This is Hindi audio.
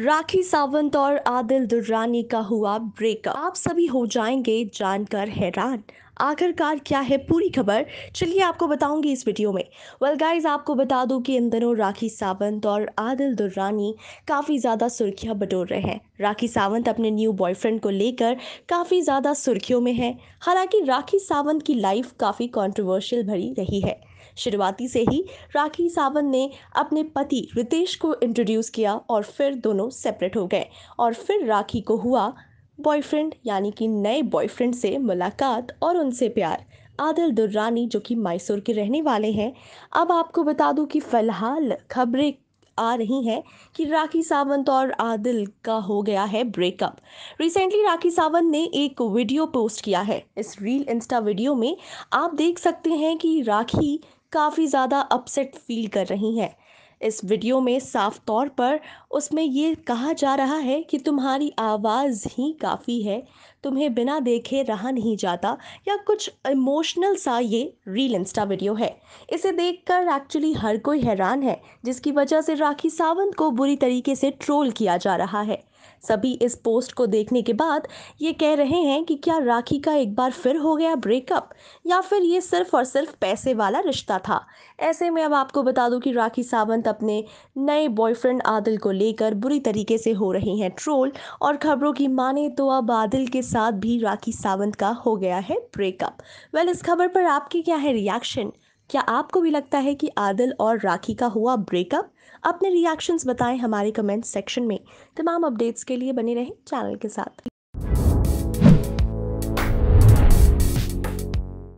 राखी सावंत और आदिल दुर्रानी का हुआ ब्रेकअप आप सभी हो जाएंगे जानकर हैरान आखिरकार क्या है पूरी खबर चलिए आपको बताऊंगी इस वीडियो में वेल गाइज गाइस आपको बता दूं कि इन दिनों राखी सावंत और आदिल दुर्रानी काफ़ी ज़्यादा सुर्खियां बटोर रहे हैं राखी सावंत अपने न्यू बॉयफ्रेंड को लेकर काफ़ी ज़्यादा सुर्खियों में है हालांकि राखी सावंत की लाइफ काफ़ी कॉन्ट्रोवर्शियल भरी रही है शुरुआती से ही राखी सावंत ने अपने पति रितेश को इंट्रोड्यूस किया और फिर दोनों सेपरेट हो गए और फिर राखी को हुआ बॉयफ्रेंड यानी कि नए बॉयफ्रेंड से मुलाकात और उनसे प्यार आदिल दुर्रानी जो कि मैसूर के रहने वाले हैं अब आपको बता दूं कि फ़िलहाल खबरें आ रही हैं कि राखी सावंत और आदिल का हो गया है ब्रेकअप रिसेंटली राखी सावंत ने एक वीडियो पोस्ट किया है इस रील इंस्टा वीडियो में आप देख सकते हैं कि राखी काफ़ी ज़्यादा अपसेट फील कर रही हैं इस वीडियो में साफ तौर पर उसमें ये कहा जा रहा है कि तुम्हारी आवाज़ ही काफ़ी है तुम्हें बिना देखे रहा नहीं जाता या कुछ इमोशनल सा ये रील इंस्टा वीडियो है इसे देखकर एक्चुअली हर कोई हैरान है जिसकी वजह से राखी सावंत को बुरी तरीके से ट्रोल किया जा रहा है सभी इस पोस्ट को देखने के बाद ये कह रहे हैं कि क्या राखी का एक बार फिर हो गया ब्रेकअप या फिर ये सिर्फ और सिर्फ पैसे वाला रिश्ता था ऐसे में अब आपको बता दूं कि राखी सावंत अपने नए बॉयफ्रेंड आदिल को लेकर बुरी तरीके से हो रही हैं ट्रोल और खबरों की माने तो अब आदिल के साथ भी राखी सावंत का हो गया है ब्रेकअप वेल इस खबर पर आपकी क्या है रिएक्शन क्या आपको भी लगता है कि आदिल और राखी का हुआ ब्रेकअप अपने रिएक्शंस बताएं हमारे कमेंट सेक्शन में तमाम अपडेट्स के लिए बने रहें चैनल के साथ